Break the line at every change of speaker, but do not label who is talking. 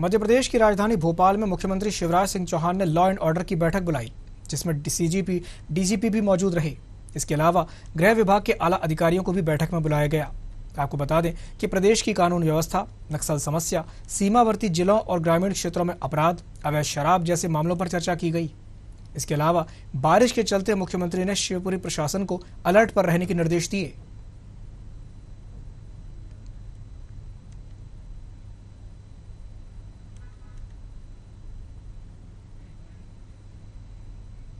मध्य प्रदेश की राजधानी भोपाल में मुख्यमंत्री शिवराज सिंह चौहान ने लॉ एंड ऑर्डर की बैठक बुलाई जिसमें डीसीजीपी डीजीपी भी मौजूद रहे इसके अलावा गृह विभाग के आला अधिकारियों को भी बैठक में बुलाया गया आपको बता दें कि प्रदेश की कानून व्यवस्था नक्सल समस्या सीमावर्ती जिलों और ग्रामीण क्षेत्रों में अपराध अवैध शराब जैसे मामलों पर चर्चा की गई इसके अलावा बारिश के चलते मुख्यमंत्री ने शिवपुरी प्रशासन को अलर्ट पर रहने के निर्देश दिए